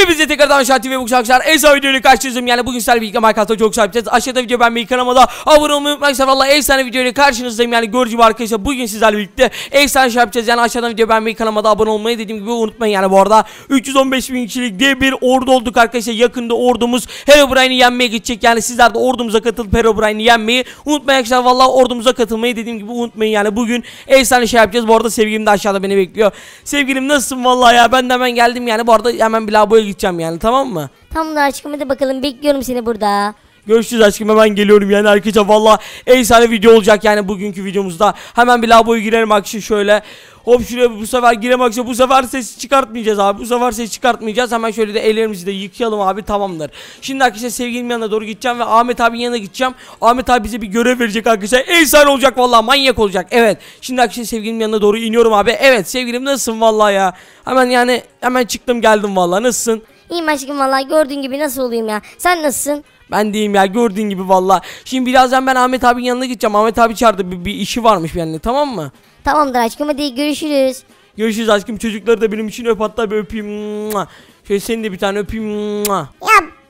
Hepinize tekrardan aşağı TV bu arkadaşlar. Esa videoyla karşınızdayım. Yani bugün sizlerle birlikte Minecraft'ta çok sahipsiniz. Aşağıda video beğenmeyi kanalıma abone olmayı unutmayın. Valla efsane videoyla karşınızdayım. Yani gördüğünüz gibi arkadaşlar bugün sizlerle birlikte efsane şey yapacağız. Yani aşağıda video beğenmeyi kanalıma abone olmayı dediğim gibi unutmayın. Yani bu arada 315 bin kişilik diye bir ordu olduk arkadaşlar. Yakında ordumuz Herobrine'i yenmeye gidecek. Yani sizler de ordumuza katılıp Herobrine'i yenmeyi unutmayın arkadaşlar. Valla ordumuza katılmayı dediğim gibi unutmayın. Yani bugün efsane şey yapacağız. Bu arada sevgilim de aşağıda beni bekliyor. Sevgilim nasılsın valla ya? Ben de hemen geldim yani. Bu arada hemen bir lavaboya gideceğim yani tamam mı? Tamam da aşkım hadi bakalım bekliyorum seni burada. Görüşürüz aşkım hemen geliyorum yani arkadaşlar valla efsane video olacak yani bugünkü videomuzda. Hemen bir laboya girerim akşam şöyle. Hop şuraya bu sefer girem akşam bu sefer ses çıkartmayacağız abi. Bu sefer ses çıkartmayacağız. Hemen şöyle de ellerimizi de yıkayalım abi tamamdır. Şimdi arkadaşlar sevgilim yanına doğru gideceğim ve Ahmet abi yanına gideceğim. Ahmet abi bize bir görev verecek arkadaşlar. Efsane olacak valla manyak olacak. Evet. Şimdi arkadaşlar sevgilim yanına doğru iniyorum abi. Evet sevgilim nasılsın valla ya. Hemen yani hemen çıktım geldim valla nasılsın? İyiyim aşkım valla gördüğün gibi nasıl olayım ya. Sen nasılsın? Ben diyeyim ya gördüğün gibi valla. Şimdi birazdan ben Ahmet abinin yanına gideceğim. Ahmet abi çağırdı bir, bir işi varmış bir benimle tamam mı? Tamamdır aşkım hadi görüşürüz. Görüşürüz aşkım çocukları da benim için öp hatta bir öpeyim. Mua. Şöyle seni de bir tane öpeyim. Ya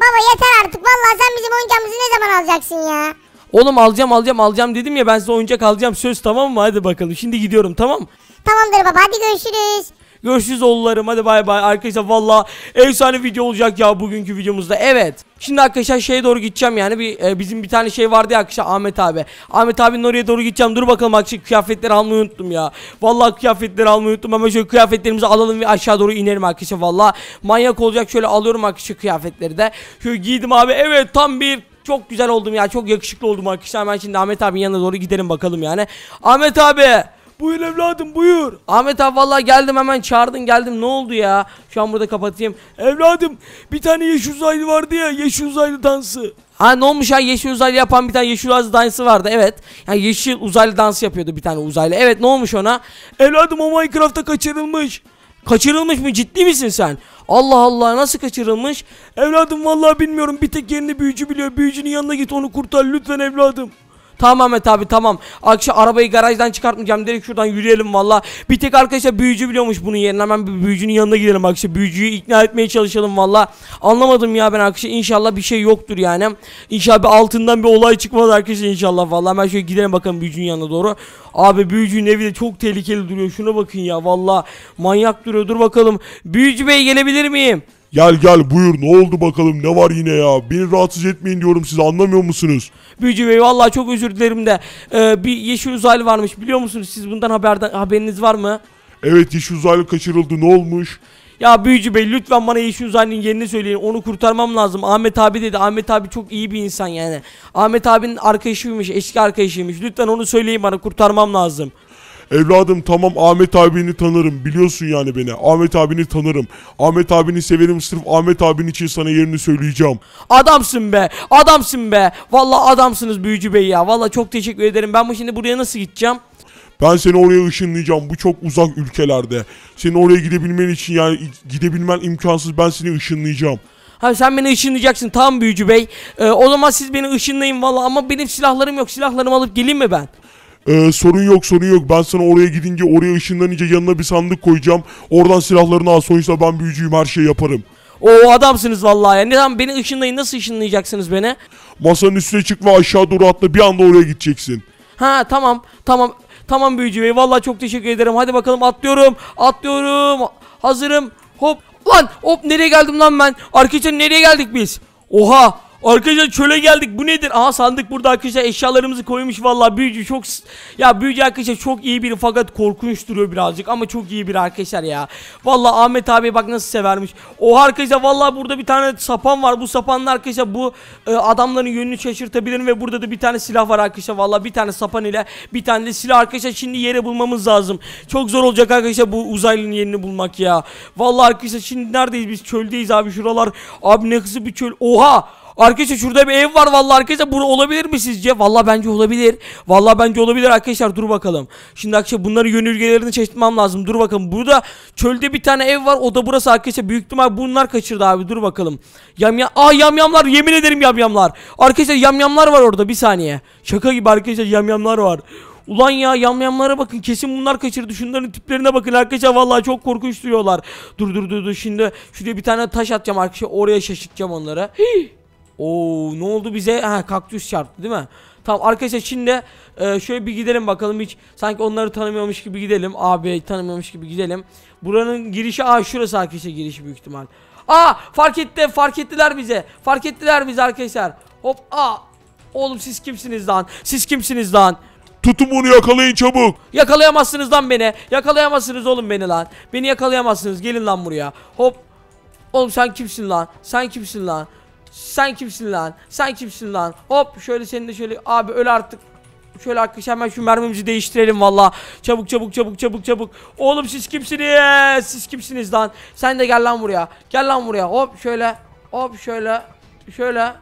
baba yeter artık vallahi sen bizim oyuncağımızı ne zaman alacaksın ya? Oğlum alacağım alacağım alacağım dedim ya ben size oyuncak alacağım söz tamam mı? Hadi bakalım şimdi gidiyorum tamam Tamamdır baba hadi görüşürüz. Görüşürüz oğullarım. Hadi bay bay. Arkadaşlar valla efsane video olacak ya bugünkü videomuzda. Evet. Şimdi arkadaşlar şeye doğru gideceğim yani bir e, bizim bir tane şey vardı ya arkadaşlar Ahmet abi. Ahmet abinin oraya doğru gideceğim. Dur bakalım arkadaşlar kıyafetleri almayı unuttum ya. Valla kıyafetleri almayı unuttum. Hemen şöyle kıyafetlerimizi alalım ve aşağı doğru inerim arkadaşlar valla. Manyak olacak şöyle alıyorum arkadaşlar kıyafetleri de. Şöyle giydim abi. Evet tam bir çok güzel oldum ya. Çok yakışıklı oldum arkadaşlar. Hemen şimdi Ahmet abinin yanına doğru gidelim bakalım yani. Ahmet abi Buyur evladım buyur. Ahmet abi vallahi geldim hemen çağırdın geldim ne oldu ya? Şu an burada kapatayım. Evladım bir tane yeşil uzaylı vardı ya yeşil uzaylı dansı. Ha ne olmuş ya yeşil uzaylı yapan bir tane yeşil uzaylı dansı vardı evet. Yani yeşil uzaylı dansı yapıyordu bir tane uzaylı. Evet ne olmuş ona? Evladım o Minecraft'ta kaçırılmış. Kaçırılmış mı ciddi misin sen? Allah Allah nasıl kaçırılmış? Evladım vallahi bilmiyorum bir tek yerini büyücü biliyor. Büyücünün yanına git onu kurtar lütfen evladım. Tamam et abi tamam. Akşam arabayı garajdan çıkartmayacağım. Direkt şuradan yürüyelim valla. Bir tek arkadaşlar büyücü biliyormuş bunun yerine. Hemen bir büyücünün yanına gidelim akşam. Büyücüyü ikna etmeye çalışalım valla. Anlamadım ya ben akşam. inşallah bir şey yoktur yani. İnşallah bir altından bir olay çıkmaz arkadaşlar inşallah valla. Hemen şöyle gidelim bakalım büyücünün yanına doğru. Abi büyücünün evi de çok tehlikeli duruyor. Şuna bakın ya valla. Manyak duruyor. Dur bakalım. Büyücü bey gelebilir miyim? Gel gel buyur ne oldu bakalım ne var yine ya beni rahatsız etmeyin diyorum siz anlamıyor musunuz? Büyücü Bey vallahi çok özür dilerim de ee, bir yeşil uzaylı varmış biliyor musunuz siz bundan haberden haberiniz var mı? Evet yeşil uzaylı kaçırıldı ne olmuş? Ya Büyücü Bey lütfen bana Yeşil Uzaylı'nın yerini söyleyin. Onu kurtarmam lazım. Ahmet abi dedi. Ahmet abi çok iyi bir insan yani. Ahmet abinin arkadaşıymış. Eski arkadaşıymış. Lütfen onu söyleyin bana. Kurtarmam lazım. Evladım tamam Ahmet abini tanırım. Biliyorsun yani beni. Ahmet abini tanırım. Ahmet abini severim. Sırf Ahmet abin için sana yerini söyleyeceğim. Adamsın be. Adamsın be. Valla adamsınız büyücü bey ya. Valla çok teşekkür ederim. Ben bu şimdi buraya nasıl gideceğim? Ben seni oraya ışınlayacağım. Bu çok uzak ülkelerde. Senin oraya gidebilmen için yani gidebilmen imkansız. Ben seni ışınlayacağım. Ha sen beni ışınlayacaksın tam büyücü bey. Ee, o zaman siz beni ışınlayın valla ama benim silahlarım yok. Silahlarımı alıp geleyim mi ben? Ee, sorun yok sorun yok. Ben sana oraya gidince oraya ışınlanınca yanına bir sandık koyacağım. Oradan silahlarını al. Sonuçta ben büyücüyüm her şeyi yaparım. O adamsınız vallahi. Yani tamam beni ışınlayın. Nasıl ışınlayacaksınız beni? Masanın üstüne çık ve aşağı doğru atla. Bir anda oraya gideceksin. Ha tamam tamam. Tamam büyücü bey. Vallahi çok teşekkür ederim. Hadi bakalım atlıyorum. Atlıyorum. Hazırım. Hop. Lan hop nereye geldim lan ben? Arkadaşlar nereye geldik biz? Oha Arkadaşlar çöle geldik. Bu nedir? Aha sandık burada arkadaşlar eşyalarımızı koymuş. Vallahi büyücü çok ya büyücü arkadaşlar çok iyi biri fakat korkunç duruyor birazcık ama çok iyi biri arkadaşlar ya. Vallahi Ahmet abi bak nasıl severmiş. O arkadaşlar vallahi burada bir tane sapan var. Bu sapanla arkadaşlar bu e, adamların yönünü şaşırtabilirim ve burada da bir tane silah var arkadaşlar. Vallahi bir tane sapan ile bir tane de silah arkadaşlar şimdi yere bulmamız lazım. Çok zor olacak arkadaşlar bu uzaylının yerini bulmak ya. Vallahi arkadaşlar şimdi neredeyiz biz? Çöldeyiz abi şuralar. Abi ne kızı bir çöl. Oha! Arkadaşlar şurada bir ev var vallahi arkadaşlar. Bu olabilir mi sizce? Vallahi bence olabilir. Vallahi bence olabilir arkadaşlar. Dur bakalım. Şimdi arkadaşlar bunların yönülgelerini çeşitmem lazım. Dur bakalım. Burada çölde bir tane ev var. O da burası arkadaşlar. Büyük ihtimal bunlar kaçırdı abi. Dur bakalım. yam Yamyam. Aa yamyamlar. Yemin ederim yamyamlar. Arkadaşlar yamyamlar var orada. Bir saniye. Şaka gibi arkadaşlar yamyamlar var. Ulan ya yamyamlara bakın kesin bunlar kaçırdı şunların tiplerine bakın arkadaşlar vallahi çok korkunç duruyorlar. Dur dur dur dur şimdi şuraya bir tane taş atacağım arkadaşlar oraya şaşırtacağım onlara. Hii. Oo ne oldu bize? Ha kaktüs çarptı değil mi? Tamam arkadaşlar şimdi e, şöyle bir gidelim bakalım hiç sanki onları tanımıyormuş gibi gidelim. Abi tanımıyormuş gibi gidelim. Buranın girişi aa şurası arkadaşlar girişi büyük ihtimal. Aa fark etti fark ettiler bize. Fark ettiler bizi arkadaşlar. Hop aa. Oğlum siz kimsiniz lan? Siz kimsiniz lan? Tutun bunu yakalayın çabuk. Yakalayamazsınız lan beni. Yakalayamazsınız oğlum beni lan. Beni yakalayamazsınız. Gelin lan buraya. Hop. Oğlum sen kimsin lan? Sen kimsin lan? Sen kimsin lan? Sen kimsin lan? Hop şöyle senin de şöyle abi öl artık. Şöyle arkadaşlar hemen şu mermimizi değiştirelim valla. Çabuk çabuk çabuk çabuk çabuk. Oğlum siz kimsiniz? Siz kimsiniz lan? Sen de gel lan buraya. Gel lan buraya. Hop şöyle. Hop şöyle. Şöyle.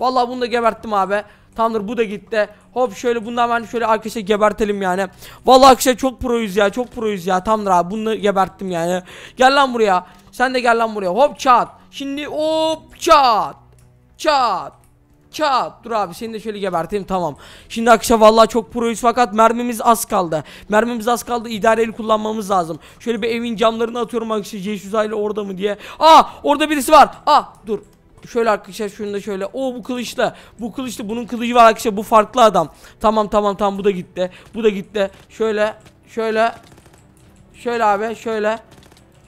Valla bunu da geberttim abi. Tamamdır bu da gitti. Hop şöyle bundan ben şöyle arkadaşlar gebertelim yani. Valla arkadaşlar çok proyuz ya. Çok proyuz ya. Tamamdır abi bunu geberttim yani. Gel lan buraya. Sen de gel lan buraya. Hop çat. Şimdi hop çat. Çat. Çat. Dur abi seni de şöyle geberteyim tamam. Şimdi Akışa vallahi çok proyuz fakat mermimiz az kaldı. Mermimiz az kaldı. İdareli kullanmamız lazım. Şöyle bir evin camlarını atıyorum Akışa c ile orada mı diye. Aa ah, orada birisi var. Aa ah, dur. Şöyle arkadaşlar şunu da şöyle. O bu kılıçla. Bu kılıçla bunun kılıcı var arkadaşlar. Bu farklı adam. Tamam tamam tamam bu da gitti. Bu da gitti. Şöyle şöyle Şöyle abi şöyle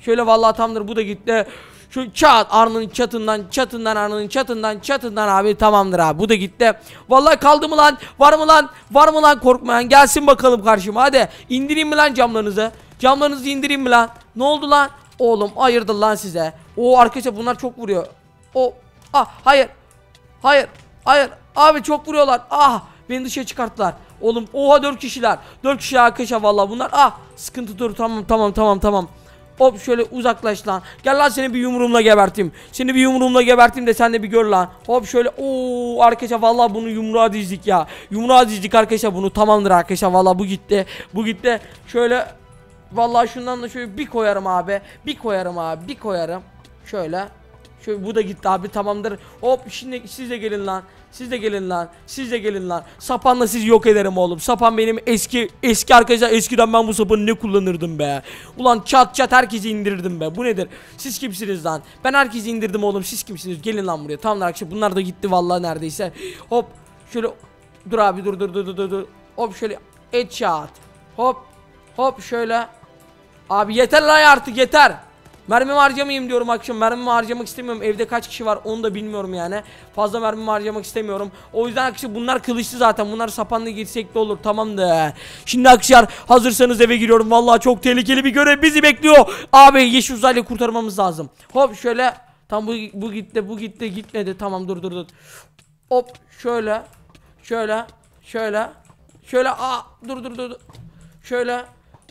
Şöyle vallahi tamdır bu da gitti. Şu çat Arna'nın çatından çatından Arna'nın çatından çatından abi tamamdır abi bu da gitti. Vallahi kaldı mı lan? Var mı lan? Var mı lan korkmayan? Gelsin bakalım karşıma hadi. İndireyim mi lan camlarınızı? Camlarınızı indireyim mi lan? Ne oldu lan? Oğlum ayırdı lan size. O arkadaşlar bunlar çok vuruyor. O ah hayır. Hayır. Hayır. Abi çok vuruyorlar. Ah beni dışarı çıkarttılar. Oğlum oha 4 kişiler. 4 kişi arkadaşlar vallahi bunlar. Ah sıkıntı dur tamam tamam tamam tamam. Hop şöyle uzaklaş lan. Gel lan seni bir yumruğumla gebertim. Seni bir yumruğumla gebertim de sen de bir gör lan. Hop şöyle ooo arkadaşlar vallahi bunu yumruğa dizdik ya. Yumruğa dizdik arkadaşlar bunu. Tamamdır arkadaşlar vallahi bu gitti. Bu gitti. Şöyle vallahi şundan da şöyle bir koyarım abi. Bir koyarım abi. Bir koyarım. Şöyle. Şöyle bu da gitti abi tamamdır. Hop şimdi siz de gelin lan. Siz de gelin lan. Siz de gelin lan. Sapanla siz yok ederim oğlum. Sapan benim eski eski arkadaşlar eskiden ben bu sapanı ne kullanırdım be. Ulan çat çat herkesi indirirdim be. Bu nedir? Siz kimsiniz lan? Ben herkesi indirdim oğlum. Siz kimsiniz? Gelin lan buraya. Tamam arkadaşlar bunlar da gitti vallahi neredeyse. Hop şöyle dur abi dur dur dur dur dur. Hop şöyle et çat. Hop hop şöyle. Abi yeter lan artık yeter. Mermi harcamayayım diyorum akşam. Mermi harcamak istemiyorum. Evde kaç kişi var onu da bilmiyorum yani. Fazla mermi harcamak istemiyorum. O yüzden akşam bunlar kılıçlı zaten. Bunlar sapanla gitsek de olur. Tamam da. Şimdi akşam hazırsanız eve giriyorum. Vallahi çok tehlikeli bir görev bizi bekliyor. Abi yeşil uzaylı kurtarmamız lazım. Hop şöyle. Tam bu, bu gitti bu gitti gitmedi. Tamam dur dur dur. Hop şöyle. Şöyle. Şöyle. Şöyle. Aa dur dur dur. Şöyle.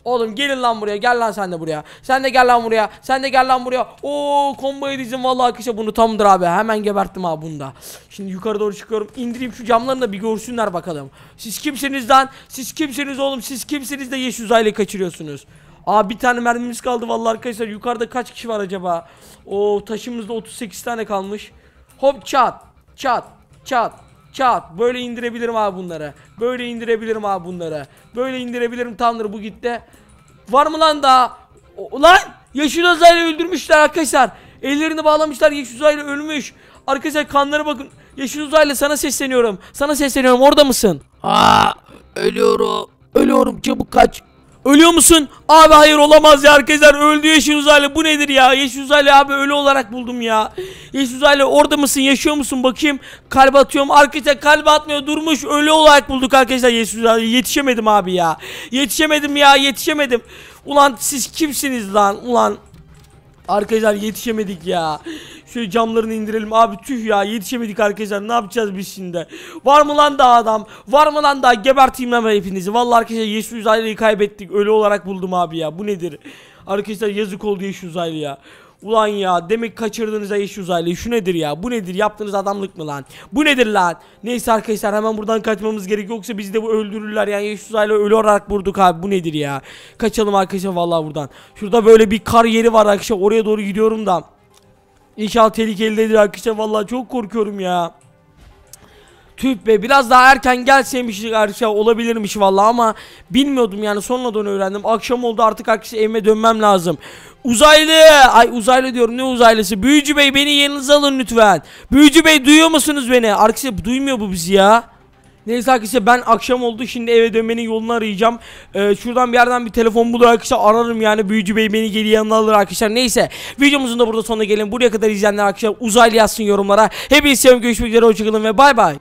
Oğlum gelin lan buraya. Gel lan sen de buraya. Sen de gel lan buraya. Sen de gel lan buraya. Oo combo edeceğim vallahi arkadaşlar bunu tamdır abi. Hemen geberttim abi bunu Şimdi yukarı doğru çıkıyorum. İndireyim şu camlarını da bir görsünler bakalım. Siz kimsiniz lan? Siz kimsiniz oğlum? Siz kimsiniz de yeş uzaylı kaçırıyorsunuz? Aa bir tane mermimiz kaldı vallahi arkadaşlar. Yukarıda kaç kişi var acaba? O taşımızda 38 tane kalmış. Hop çat çat çat çat böyle indirebilirim abi bunları. Böyle indirebilirim abi bunları. Böyle indirebilirim tamdır bu gitti. Var mı lan daha? ulan yeşil uzaylı öldürmüşler arkadaşlar. Ellerini bağlamışlar yeşil uzaylı ölmüş. Arkadaşlar kanları bakın. Yeşil uzaylı sana sesleniyorum. Sana sesleniyorum orada mısın? Aa, ölüyorum. Ölüyorum çabuk kaç. Ölüyor musun? Abi hayır olamaz ya arkadaşlar öldü Yeşil Uzaylı bu nedir ya? Yeşil Uzaylı abi ölü olarak buldum ya. Yeşil Uzaylı orada mısın yaşıyor musun bakayım. Kalp atıyorum arkadaşlar kalp atmıyor durmuş ölü olarak bulduk arkadaşlar Yeşil Uzaylı yetişemedim abi ya. Yetişemedim ya yetişemedim. Ulan siz kimsiniz lan ulan. Arkadaşlar yetişemedik ya. Şöyle camlarını indirelim abi tüh ya yetişemedik arkadaşlar ne yapacağız biz şimdi. Var mı lan daha adam? Var mı lan daha geberteyim lan hepinizi. Vallahi arkadaşlar Yeşil Uzaylı'yı kaybettik. Ölü olarak buldum abi ya. Bu nedir? Arkadaşlar yazık oldu Yeşil Uzaylı ya. Ulan ya demek kaçırdığınız ay uzaylı. Şu nedir ya? Bu nedir? Yaptığınız adamlık mı lan? Bu nedir lan? Neyse arkadaşlar hemen buradan kaçmamız gerek. Yoksa bizi de bu öldürürler. Yani iş uzaylı ölü olarak vurduk abi. Bu nedir ya? Kaçalım arkadaşlar vallahi buradan. Şurada böyle bir kar yeri var arkadaşlar. Oraya doğru gidiyorum da. İnşallah tehlikeli değildir arkadaşlar. Vallahi çok korkuyorum ya. Tüh be biraz daha erken gelseymiş arkadaşlar olabilirmiş vallahi ama bilmiyordum yani sonradan öğrendim. Akşam oldu artık akşam evime dönmem lazım. Uzaylı ay uzaylı diyorum ne uzaylısı Büyücü Bey beni yanınıza alın lütfen. Büyücü Bey duyuyor musunuz beni? Arkadaşlar duymuyor bu bizi ya. Neyse arkadaşlar ben akşam oldu şimdi eve dönmenin yolunu arayacağım. Ee, şuradan bir yerden bir telefon bulur arkadaşlar ararım yani büyücü bey beni geri yanına alır arkadaşlar. Neyse videomuzun da burada sonuna gelin. Buraya kadar izleyenler arkadaşlar uzaylı yazsın yorumlara. Hepinizi seviyorum görüşmek üzere hoşçakalın ve bay bay.